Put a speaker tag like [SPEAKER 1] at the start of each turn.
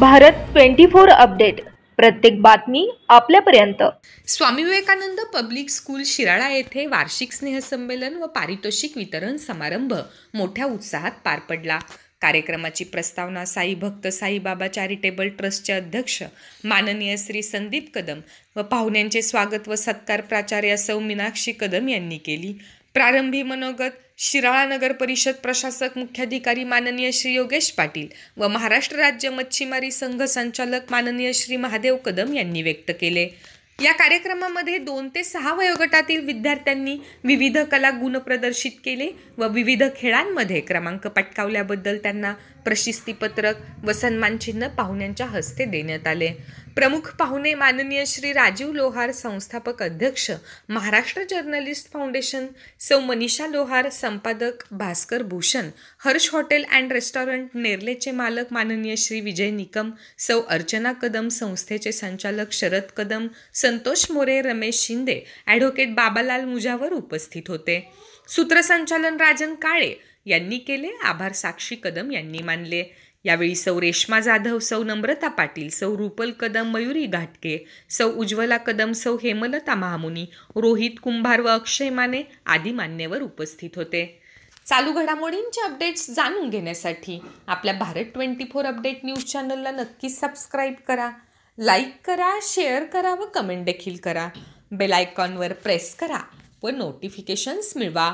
[SPEAKER 1] Bharat twenty four update प्रत्येक बातमी आपल्यापर्यंत
[SPEAKER 2] स्वामी विवेकानंद पब्लिक स्कूल शिराळा येथे वार्षिक स्नेहसंमेलन व पारितोषिक वितरण समारंभ मोठ्या उत्साहात पार पडला कार्यक्रमाची प्रस्तावना साई भक्त साईबाबा चॅरिटेबल ट्रस्टचे अध्यक्ष माननीय श्री संदीप कदम व पाहुण्यांचे स्वागत व सत्कार प्राचार्य सौ मीनाक्षी कदम यांनी केली प्रारंभी मनोगत शिराळा नगर परिषद प्रशासक मुख्याधिकारी माननीय श्री योगेश पाटील व महाराष्ट्र राज्य मच्छीमारी संघ संचालक माननीय श्री महादेव कदम यांनी व्यक्त केले या कार्यक्रमामध्ये दोन ते सहा वयोगटातील विद्यार्थ्यांनी विविध कला गुण प्रदर्शित केले व विविध खेळांमध्ये क्रमांक पटकावल्याबद्दल त्यांना प्रशिस्तीपत्रक व सन्मानचिन्ह पाहुण्यांच्या हस्ते देण्यात आले प्रमुख पाहुणे माननीय श्री राजीव लोहार संस्थापक अध्यक्ष महाराष्ट्र जर्नलिस्ट फाउंडेशन सौ मनीषा लोहार संपादक Bhaskar Bhushan Harsh hotel and restaurant नेरलेचे मालक माननीय श्री विजय निकम सौ अर्चना कदम संस्थेचे संचालक शरद कदम संतोष मोरे रमेश शिंदे ॲडव्होकेट बाबालाल मुजावर उपस्थित होते सूत्रसंचालन राजन काळे यांनी केले आभार साक्षी कदम यांनी मानले यावेळी सौ रेश्मा जाधव सौ नम्रता पाटील सौ रुपल कदम मयुरी घाटके सौ उज्ज्वला कदम सौ हेमलता महामुनी रोहित कुंभार व अक्षय माने आदी मान्यवर उपस्थित होते चालू घडामोडींचे अपडेट्स जाणून घेण्यासाठी आपल्या Bharat twenty four update news चॅनलला नक्की सबस्क्राईब करा लाईक करा शेअर करा व कमेंट देखील करा बेल आयकॉनवर प्रेस करा व नोटिफिकेशन्स मिळवा